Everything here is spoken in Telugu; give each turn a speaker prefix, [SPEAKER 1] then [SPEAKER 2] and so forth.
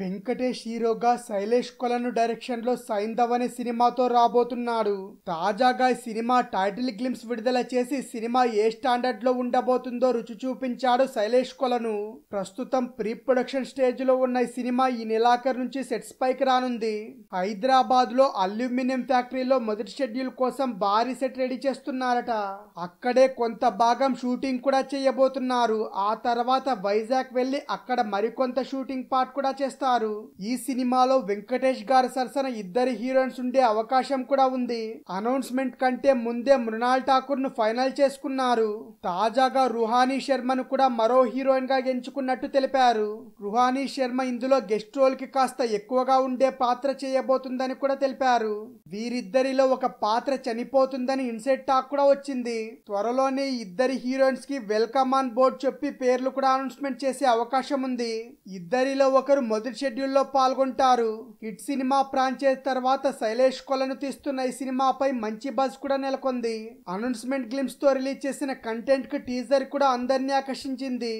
[SPEAKER 1] వెంకటేష్ హీరోగా శైలేష్ కొలను డైరెక్షన్ లో సైందవ్ అనే సినిమాతో రాబోతున్నాడు తాజాగా సినిమా టైటిల్ గ్లిమ్స్ విడుదల చేసి సినిమా ఏ స్టాండర్డ్ లో ఉండబోతుందో రుచి చూపించాడు శైలేష్ కొలను ప్రస్తుతం ప్రీ ప్రొడక్షన్ స్టేజ్ లో ఉన్న ఈ సినిమా ఈ నెలాఖరు నుంచి సెట్స్ పైకి రానుంది హైదరాబాద్ లో అల్యూమినియం ఫ్యాక్టరీలో మొదటి షెడ్యూల్ కోసం భారీ సెట్ రెడీ చేస్తున్నారట అక్కడే కొంత భాగం షూటింగ్ కూడా చేయబోతున్నారు ఆ తర్వాత వైజాగ్ వెళ్లి అక్కడ మరికొంత షూటింగ్ పార్ట్ కూడా చేస్తారు చేస్తారు ఈ సినిమాలో వెంకటేష్ గారు సరసన ఇద్దరు హీరోయిన్స్ ఉండే అవకాశం కూడా ఉంది అనౌన్స్మెంట్ కంటే ముందే మృణాల్ ఠాకూర్ ను ఫైనల్ చేసుకున్నారు తాజాగా రుహానీ శర్మను కూడా మరో హీరోయిన్ గా ఎంచుకున్నట్టు తెలిపారు రుహానీ శర్మ ఇందులో గెస్ట్ రోల్ కి కాస్త ఎక్కువగా ఉండే పాత్ర చేయబోతుందని కూడా తెలిపారు వీరిద్దరిలో ఒక పాత్ర చనిపోతుందని ఇన్సెట్ టాక్ కూడా వచ్చింది త్వరలోనే ఇద్దరి హీరోయిన్స్ కి వెల్కమ్ ఆన్ బోర్డ్ చెప్పి పేర్లు కూడా అనౌన్స్మెంట్ చేసే అవకాశం ఉంది ఇద్దరిలో ఒకరు మొదటి షెడ్యూల్లో పాల్గొంటారు హిట్ సినిమా ఫ్రాంచైజ్ తర్వాత శైలేష్ కొలను తీస్తున్న ఈ సినిమాపై మంచి బజ్ కూడా నెలకొంది అనౌన్స్మెంట్ గ్లిమ్స్ తో రిలీజ్ చేసిన కంటెంట్ కు టీజర్ కూడా అందరినీ ఆకర్షించింది